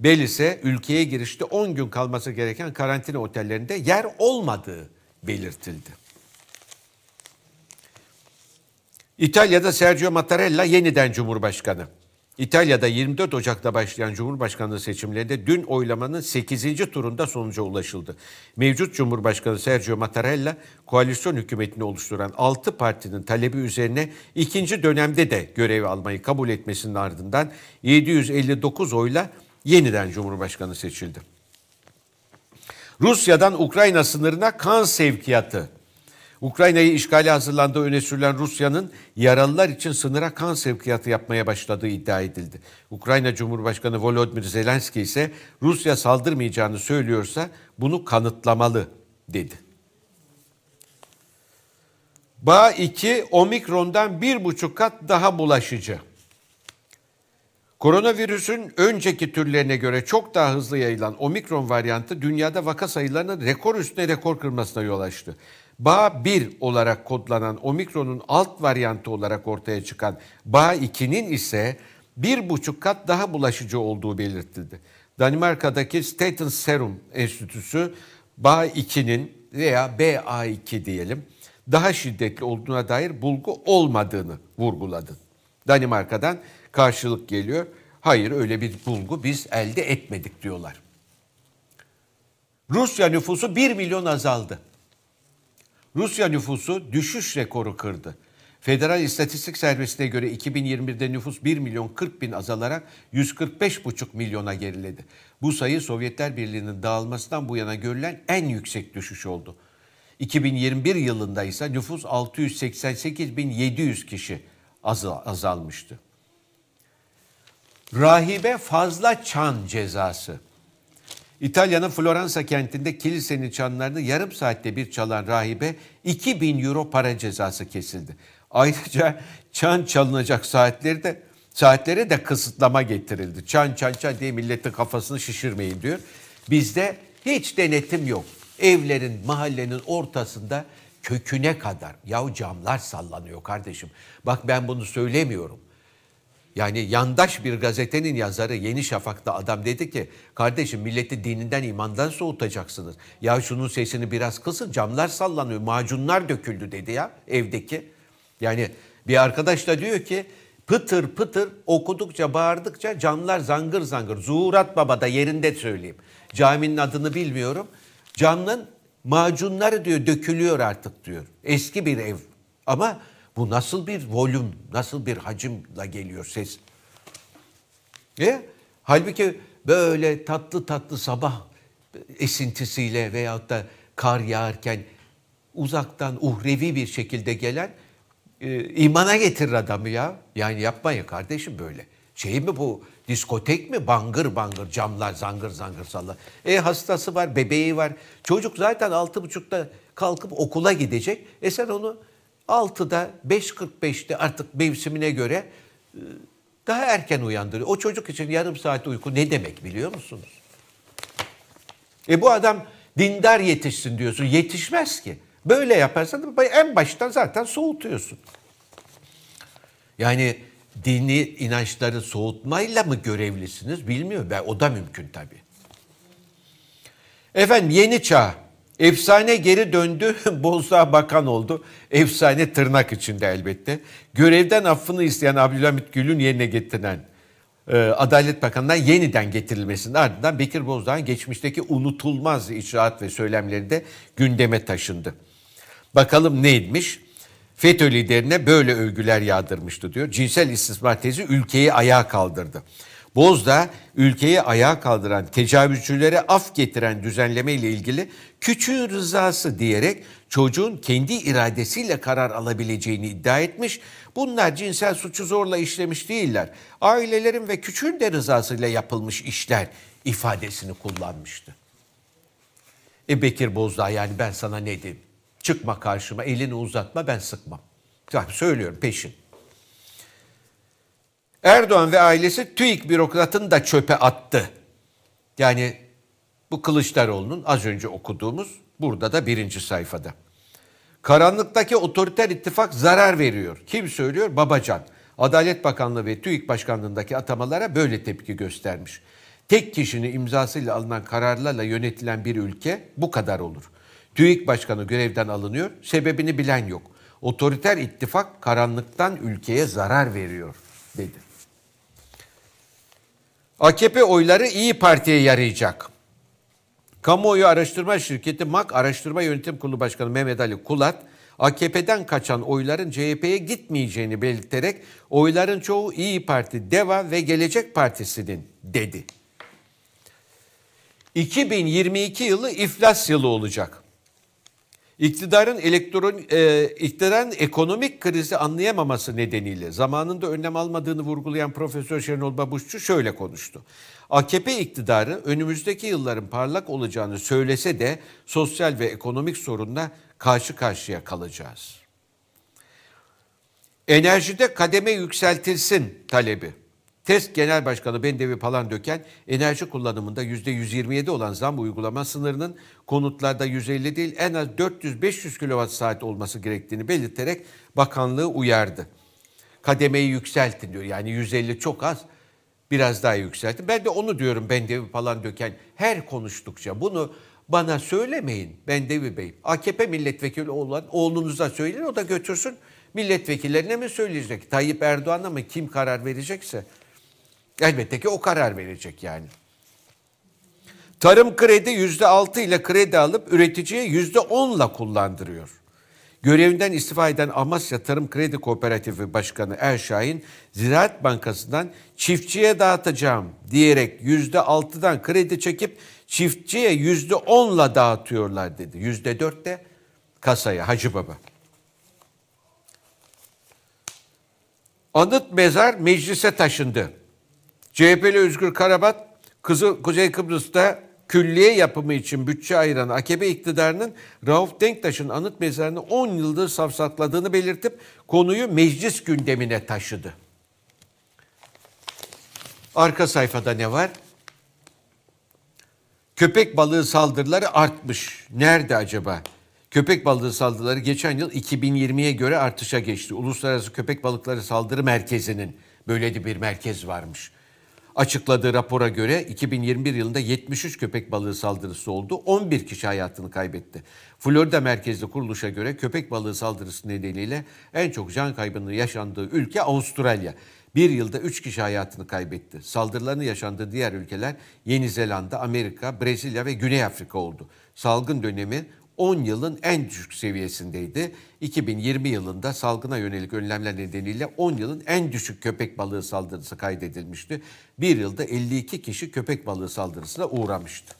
Bel ise ülkeye girişte 10 gün kalması gereken karantina otellerinde yer olmadığı belirtildi. İtalya'da Sergio Mattarella yeniden Cumhurbaşkanı. İtalya'da 24 Ocak'ta başlayan Cumhurbaşkanlığı seçimlerinde dün oylamanın 8. turunda sonuca ulaşıldı. Mevcut Cumhurbaşkanı Sergio Mattarella koalisyon hükümetini oluşturan 6 partinin talebi üzerine ikinci dönemde de görev almayı kabul etmesinin ardından 759 oyla yeniden Cumhurbaşkanı seçildi. Rusya'dan Ukrayna sınırına kan sevkiyatı Ukrayna'yı işgale hazırlandığı öne sürülen Rusya'nın yaralılar için sınıra kan sevkiyatı yapmaya başladığı iddia edildi. Ukrayna Cumhurbaşkanı Volodymyr Zelenski ise Rusya saldırmayacağını söylüyorsa bunu kanıtlamalı dedi. BA2 omikrondan bir buçuk kat daha bulaşıcı. Koronavirüsün önceki türlerine göre çok daha hızlı yayılan omikron varyantı dünyada vaka sayılarının rekor üstüne rekor kırmasına yol açtı. BA1 olarak kodlanan omikronun alt varyantı olarak ortaya çıkan BA2'nin ise bir buçuk kat daha bulaşıcı olduğu belirtildi. Danimarka'daki Staten Serum Enstitüsü BA2'nin veya BA2 diyelim daha şiddetli olduğuna dair bulgu olmadığını vurguladı. Danimarka'dan karşılık geliyor. Hayır öyle bir bulgu biz elde etmedik diyorlar. Rusya nüfusu 1 milyon azaldı. Rusya nüfusu düşüş rekoru kırdı. Federal İstatistik Servisi'ne göre 2021'de nüfus 1 milyon 40 bin azalarak 145,5 milyona geriledi. Bu sayı Sovyetler Birliği'nin dağılmasından bu yana görülen en yüksek düşüş oldu. 2021 yılında ise nüfus 688.700 kişi azalmıştı. Rahibe fazla çan cezası. İtalya'nın Floransa kentinde kilisenin çanlarını yarım saatte bir çalan rahibe 2000 euro para cezası kesildi. Ayrıca çan çalınacak saatleri de saatlere de kısıtlama getirildi. Çan çan çan diye milletin kafasını şişirmeyin diyor. Bizde hiç denetim yok. Evlerin, mahallenin ortasında köküne kadar. Yahu camlar sallanıyor kardeşim. Bak ben bunu söylemiyorum. Yani yandaş bir gazetenin yazarı Yeni Şafak'ta adam dedi ki kardeşim milleti dininden imandan soğutacaksınız. Ya şunun sesini biraz kısın camlar sallanıyor macunlar döküldü dedi ya evdeki. Yani bir arkadaş da diyor ki pıtır pıtır okudukça bağırdıkça camlar zangır zangır. Zuhurat Baba da yerinde söyleyeyim. Caminin adını bilmiyorum. Camın macunları diyor dökülüyor artık diyor. Eski bir ev ama bu nasıl bir volüm, nasıl bir hacimle geliyor ses? E? Halbuki böyle tatlı tatlı sabah esintisiyle veyahut da kar yağarken uzaktan uhrevi bir şekilde gelen e, imana getirir adamı ya. Yani yapmayın kardeşim böyle. Şey mi bu diskotek mi bangır bangır camlar zangır zangır salla. E hastası var bebeği var. Çocuk zaten altı buçukta kalkıp okula gidecek. E sen onu 6'da 5.45'te artık mevsimine göre e, daha erken uyandırıyor. O çocuk için yarım saat uyku ne demek biliyor musunuz? E bu adam dindar yetişsin diyorsun. Yetişmez ki. Böyle yaparsan en baştan zaten soğutuyorsun. Yani dini inançları soğutmayla mı görevlisiniz bilmiyorum. o da mümkün tabii. Efendim yeni çağ Efsane geri döndü, (laughs) Bozdağ bakan oldu. Efsane tırnak içinde elbette. Görevden affını isteyen Abdülhamit Gül'ün yerine getirilen e, Adalet Bakanı'ndan yeniden getirilmesinin ardından Bekir Bozdağ'ın geçmişteki unutulmaz icraat ve söylemleri de gündeme taşındı. Bakalım neymiş? FETÖ liderine böyle övgüler yağdırmıştı diyor. Cinsel istismar tezi ülkeyi ayağa kaldırdı. Bozda ülkeyi ayağa kaldıran, tecavüzcülere af getiren düzenleme ile ilgili küçüğü rızası diyerek çocuğun kendi iradesiyle karar alabileceğini iddia etmiş. Bunlar cinsel suçu zorla işlemiş değiller. Ailelerin ve küçüğün de rızasıyla yapılmış işler ifadesini kullanmıştı. E Bekir Bozdağ yani ben sana ne diyeyim? Çıkma karşıma elini uzatma ben sıkmam. Söylüyorum peşin. Erdoğan ve ailesi TÜİK bürokratını da çöpe attı. Yani bu Kılıçdaroğlu'nun az önce okuduğumuz burada da birinci sayfada. Karanlıktaki otoriter ittifak zarar veriyor. Kim söylüyor? Babacan. Adalet Bakanlığı ve TÜİK Başkanlığındaki atamalara böyle tepki göstermiş. Tek kişinin imzasıyla alınan kararlarla yönetilen bir ülke bu kadar olur. TÜİK Başkanı görevden alınıyor, sebebini bilen yok. Otoriter ittifak karanlıktan ülkeye zarar veriyor dedi. AKP oyları İyi Parti'ye yarayacak. Kamuoyu araştırma şirketi MAK Araştırma Yönetim Kurulu Başkanı Mehmet Ali Kulat, AKP'den kaçan oyların CHP'ye gitmeyeceğini belirterek oyların çoğu İyi Parti, DEVA ve Gelecek Partisi'nin dedi. 2022 yılı iflas yılı olacak. İktidarın elektron, e, iktidarın ekonomik krizi anlayamaması nedeniyle zamanında önlem almadığını vurgulayan Profesör Şenol Babuşçu şöyle konuştu. AKP iktidarı önümüzdeki yılların parlak olacağını söylese de sosyal ve ekonomik sorunla karşı karşıya kalacağız. Enerjide kademe yükseltilsin talebi. TESK Genel Başkanı Bendevi Palan döken enerji kullanımında %127 olan zam uygulama sınırının konutlarda 150 değil en az 400-500 kWh olması gerektiğini belirterek bakanlığı uyardı. Kademeyi yükseltin diyor yani 150 çok az biraz daha yükseltin. Ben de onu diyorum Bendevi Palan döken. her konuştukça bunu bana söylemeyin Bendevi Bey. AKP milletvekili olan oğlunuza söyleyin o da götürsün milletvekillerine mi söyleyecek? Tayyip Erdoğan'a mı kim karar verecekse Elbette ki o karar verecek yani. Tarım kredi yüzde altı ile kredi alıp üreticiye yüzde onla kullandırıyor. Görevinden istifa eden Amasya Tarım Kredi Kooperatifi Başkanı Erşahin, Ziraat Bankası'ndan çiftçiye dağıtacağım diyerek yüzde altıdan kredi çekip çiftçiye yüzde onla dağıtıyorlar dedi. Yüzde dört de kasaya Hacı Baba. Anıt mezar meclise taşındı. CHP'li Özgür Karabat, Kızı, Kuzey Kıbrıs'ta külliye yapımı için bütçe ayıran AKP iktidarının Rauf Denktaş'ın anıt mezarını 10 yıldır safsatladığını belirtip konuyu meclis gündemine taşıdı. Arka sayfada ne var? Köpek balığı saldırıları artmış. Nerede acaba? Köpek balığı saldırıları geçen yıl 2020'ye göre artışa geçti. Uluslararası Köpek Balıkları Saldırı Merkezi'nin böyle bir merkez varmış. Açıkladığı rapora göre 2021 yılında 73 köpek balığı saldırısı oldu. 11 kişi hayatını kaybetti. Florida merkezli kuruluşa göre köpek balığı saldırısı nedeniyle en çok can kaybının yaşandığı ülke Avustralya. Bir yılda 3 kişi hayatını kaybetti. Saldırıların yaşandığı diğer ülkeler Yeni Zelanda, Amerika, Brezilya ve Güney Afrika oldu. Salgın dönemi 10 yılın en düşük seviyesindeydi. 2020 yılında salgına yönelik önlemler nedeniyle 10 yılın en düşük köpek balığı saldırısı kaydedilmişti. Bir yılda 52 kişi köpek balığı saldırısına uğramıştı.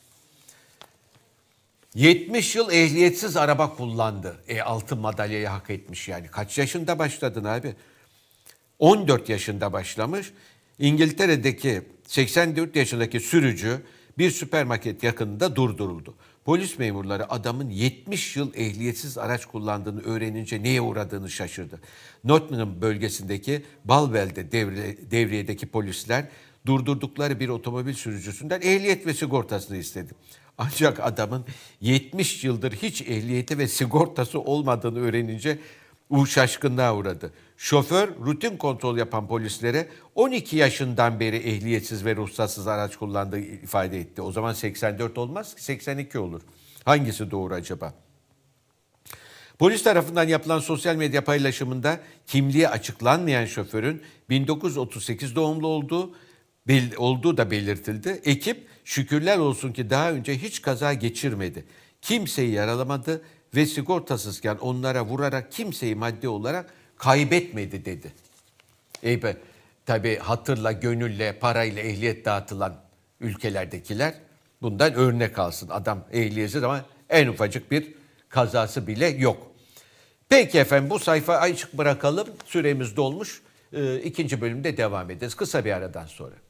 70 yıl ehliyetsiz araba kullandı. E altın madalyayı hak etmiş yani. Kaç yaşında başladın abi? 14 yaşında başlamış. İngiltere'deki 84 yaşındaki sürücü bir süpermarket yakınında durduruldu. Polis memurları adamın 70 yıl ehliyetsiz araç kullandığını öğrenince neye uğradığını şaşırdı. Nottingham bölgesindeki Balwell'de devre, devriyedeki polisler durdurdukları bir otomobil sürücüsünden ehliyet ve sigortasını istedi. Ancak adamın 70 yıldır hiç ehliyeti ve sigortası olmadığını öğrenince u şaşkınlığa uğradı. Şoför rutin kontrol yapan polislere 12 yaşından beri ehliyetsiz ve ruhsatsız araç kullandığı ifade etti. O zaman 84 olmaz ki 82 olur. Hangisi doğru acaba? Polis tarafından yapılan sosyal medya paylaşımında kimliği açıklanmayan şoförün 1938 doğumlu olduğu olduğu da belirtildi. Ekip şükürler olsun ki daha önce hiç kaza geçirmedi. Kimseyi yaralamadı ve sigortasızken onlara vurarak kimseyi maddi olarak kaybetmedi dedi. Eybe tabi hatırla, gönülle, parayla ehliyet dağıtılan ülkelerdekiler bundan örnek alsın. Adam ehliyeti ama en ufacık bir kazası bile yok. Peki efendim bu sayfa açık bırakalım. Süremiz dolmuş. Ee, ikinci bölümde devam ederiz kısa bir aradan sonra.